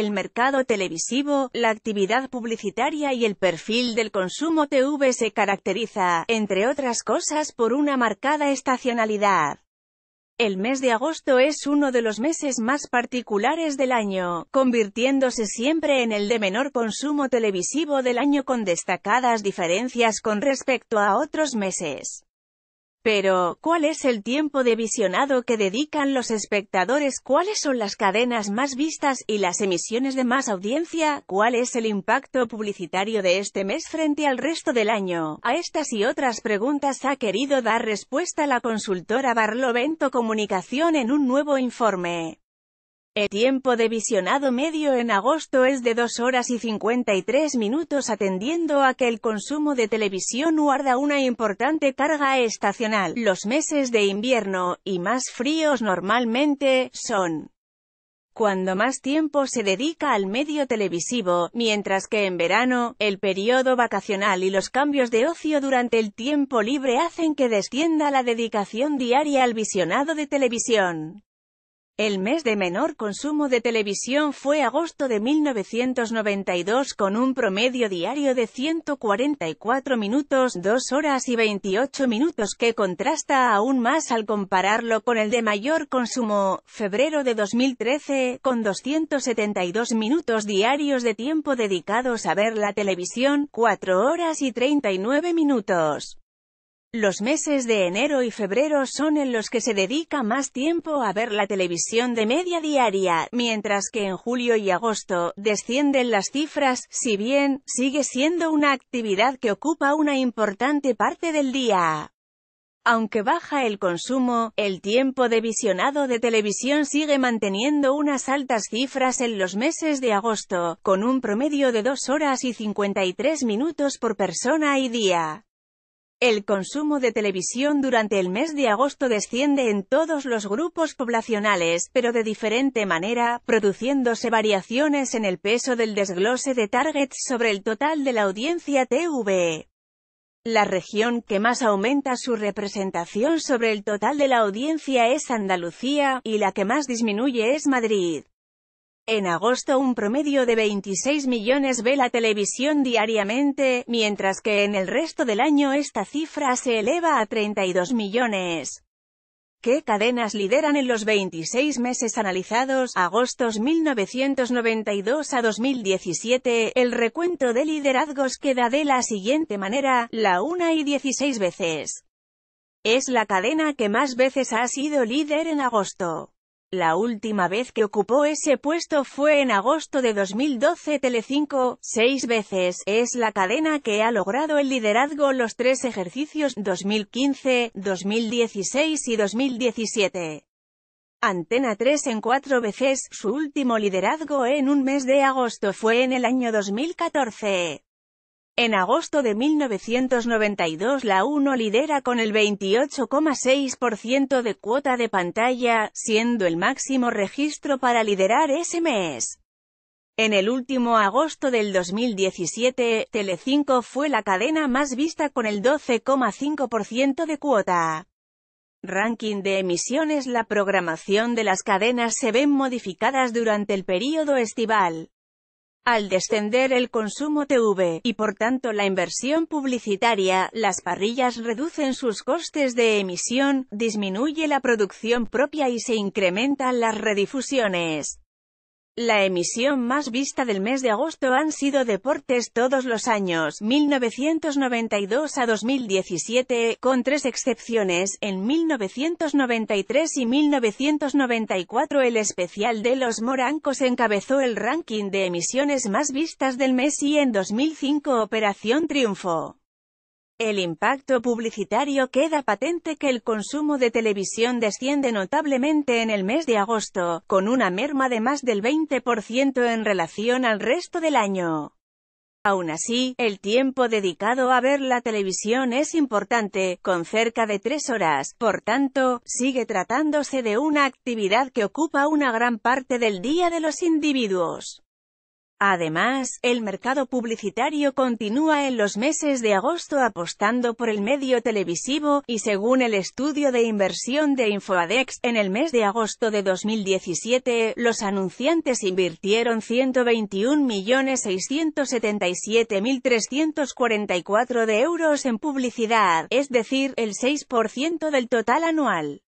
el mercado televisivo, la actividad publicitaria y el perfil del consumo TV se caracteriza, entre otras cosas, por una marcada estacionalidad. El mes de agosto es uno de los meses más particulares del año, convirtiéndose siempre en el de menor consumo televisivo del año con destacadas diferencias con respecto a otros meses. Pero, ¿cuál es el tiempo de visionado que dedican los espectadores? ¿Cuáles son las cadenas más vistas y las emisiones de más audiencia? ¿Cuál es el impacto publicitario de este mes frente al resto del año? A estas y otras preguntas ha querido dar respuesta la consultora Barlovento Comunicación en un nuevo informe. El tiempo de visionado medio en agosto es de 2 horas y 53 minutos atendiendo a que el consumo de televisión guarda una importante carga estacional. Los meses de invierno, y más fríos normalmente, son cuando más tiempo se dedica al medio televisivo, mientras que en verano, el periodo vacacional y los cambios de ocio durante el tiempo libre hacen que descienda la dedicación diaria al visionado de televisión. El mes de menor consumo de televisión fue agosto de 1992 con un promedio diario de 144 minutos, 2 horas y 28 minutos que contrasta aún más al compararlo con el de mayor consumo, febrero de 2013, con 272 minutos diarios de tiempo dedicados a ver la televisión, 4 horas y 39 minutos. Los meses de enero y febrero son en los que se dedica más tiempo a ver la televisión de media diaria, mientras que en julio y agosto descienden las cifras, si bien sigue siendo una actividad que ocupa una importante parte del día. Aunque baja el consumo, el tiempo de visionado de televisión sigue manteniendo unas altas cifras en los meses de agosto, con un promedio de 2 horas y 53 minutos por persona y día. El consumo de televisión durante el mes de agosto desciende en todos los grupos poblacionales, pero de diferente manera, produciéndose variaciones en el peso del desglose de targets sobre el total de la audiencia TV. La región que más aumenta su representación sobre el total de la audiencia es Andalucía, y la que más disminuye es Madrid. En agosto un promedio de 26 millones ve la televisión diariamente, mientras que en el resto del año esta cifra se eleva a 32 millones. ¿Qué cadenas lideran en los 26 meses analizados, agostos 1992 a 2017? El recuento de liderazgos queda de la siguiente manera, la 1 y 16 veces. Es la cadena que más veces ha sido líder en agosto. La última vez que ocupó ese puesto fue en agosto de 2012 Telecinco, seis veces, es la cadena que ha logrado el liderazgo los tres ejercicios 2015, 2016 y 2017. Antena 3 en cuatro veces, su último liderazgo en un mes de agosto fue en el año 2014. En agosto de 1992 la 1 lidera con el 28,6% de cuota de pantalla, siendo el máximo registro para liderar ese mes. En el último agosto del 2017, Telecinco fue la cadena más vista con el 12,5% de cuota. Ranking de emisiones La programación de las cadenas se ven modificadas durante el período estival. Al descender el consumo TV, y por tanto la inversión publicitaria, las parrillas reducen sus costes de emisión, disminuye la producción propia y se incrementan las redifusiones. La emisión más vista del mes de agosto han sido Deportes todos los años, 1992 a 2017, con tres excepciones, en 1993 y 1994 el especial de los morancos encabezó el ranking de emisiones más vistas del mes y en 2005 Operación Triunfo. El impacto publicitario queda patente que el consumo de televisión desciende notablemente en el mes de agosto, con una merma de más del 20% en relación al resto del año. Aún así, el tiempo dedicado a ver la televisión es importante, con cerca de tres horas, por tanto, sigue tratándose de una actividad que ocupa una gran parte del día de los individuos. Además, el mercado publicitario continúa en los meses de agosto apostando por el medio televisivo, y según el estudio de inversión de InfoAdex, en el mes de agosto de 2017, los anunciantes invirtieron 121.677.344 de euros en publicidad, es decir, el 6% del total anual.